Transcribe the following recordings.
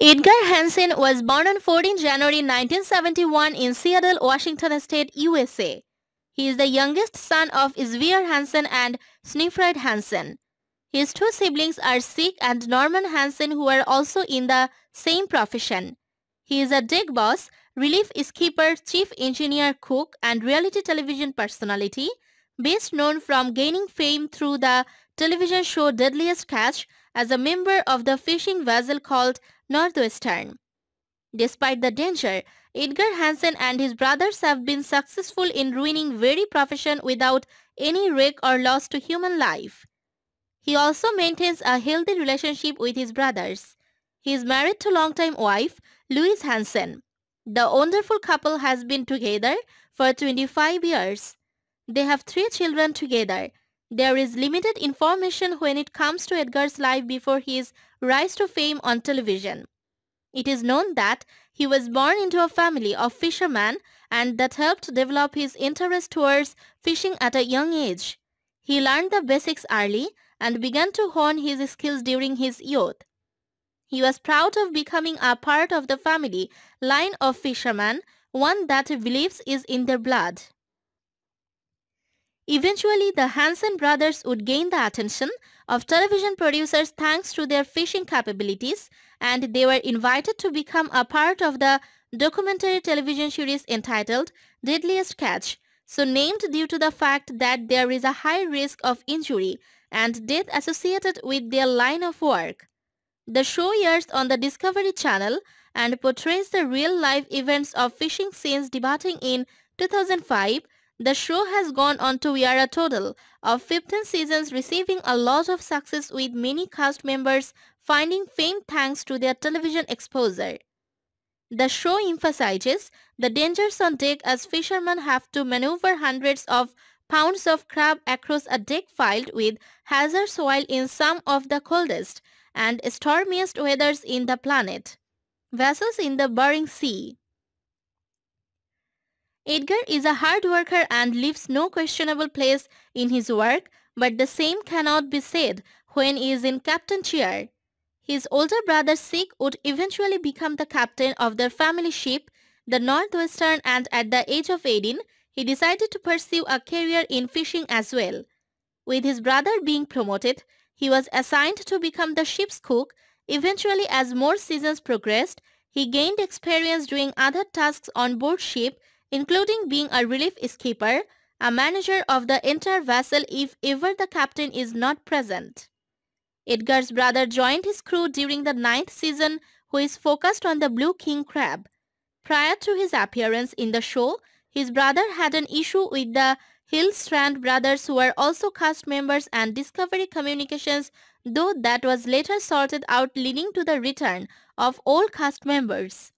Edgar Hansen was born on 14 January 1971 in Seattle, Washington State, USA. He is the youngest son of Sverre Hansen and Snifred Hansen. His two siblings are Sig and Norman Hansen who are also in the same profession. He is a deck boss, relief skipper, chief engineer, cook and reality television personality best known from gaining fame through the television show Deadliest Catch as a member of the fishing vessel called Northwestern. Despite the danger, Edgar Hansen and his brothers have been successful in ruining very profession without any wreck or loss to human life. He also maintains a healthy relationship with his brothers. He is married to longtime wife, Louise Hansen. The wonderful couple has been together for 25 years. They have three children together, there is limited information when it comes to Edgar's life before his rise to fame on television. It is known that he was born into a family of fishermen and that helped develop his interest towards fishing at a young age. He learned the basics early and began to hone his skills during his youth. He was proud of becoming a part of the family line of fishermen, one that he believes is in their blood. Eventually, the Hansen brothers would gain the attention of television producers thanks to their fishing capabilities and they were invited to become a part of the documentary television series entitled Deadliest Catch, so named due to the fact that there is a high risk of injury and death associated with their line of work. The show airs on the Discovery Channel and portrays the real-life events of fishing scenes debuting in 2005 the show has gone on to air a total of 15 seasons receiving a lot of success with many cast members finding fame thanks to their television exposure. The show emphasizes the dangers on deck as fishermen have to maneuver hundreds of pounds of crab across a deck filled with hazards while in some of the coldest and stormiest weathers in the planet. Vessels in the Bering Sea Edgar is a hard worker and leaves no questionable place in his work, but the same cannot be said when he is in captain chair. His older brother Sig would eventually become the captain of their family ship, the Northwestern and at the age of 18, he decided to pursue a career in fishing as well. With his brother being promoted, he was assigned to become the ship's cook. Eventually, as more seasons progressed, he gained experience doing other tasks on board ship including being a relief skipper, a manager of the entire vessel if ever the captain is not present. Edgar's brother joined his crew during the ninth season who is focused on the blue king crab. Prior to his appearance in the show, his brother had an issue with the Hillstrand brothers who were also cast members and Discovery Communications though that was later sorted out leading to the return of all cast members.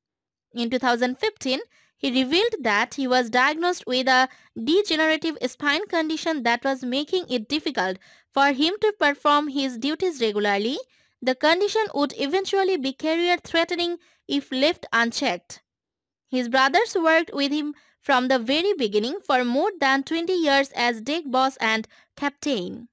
In 2015, he revealed that he was diagnosed with a degenerative spine condition that was making it difficult for him to perform his duties regularly. The condition would eventually be career-threatening if left unchecked. His brothers worked with him from the very beginning for more than 20 years as deck boss and captain.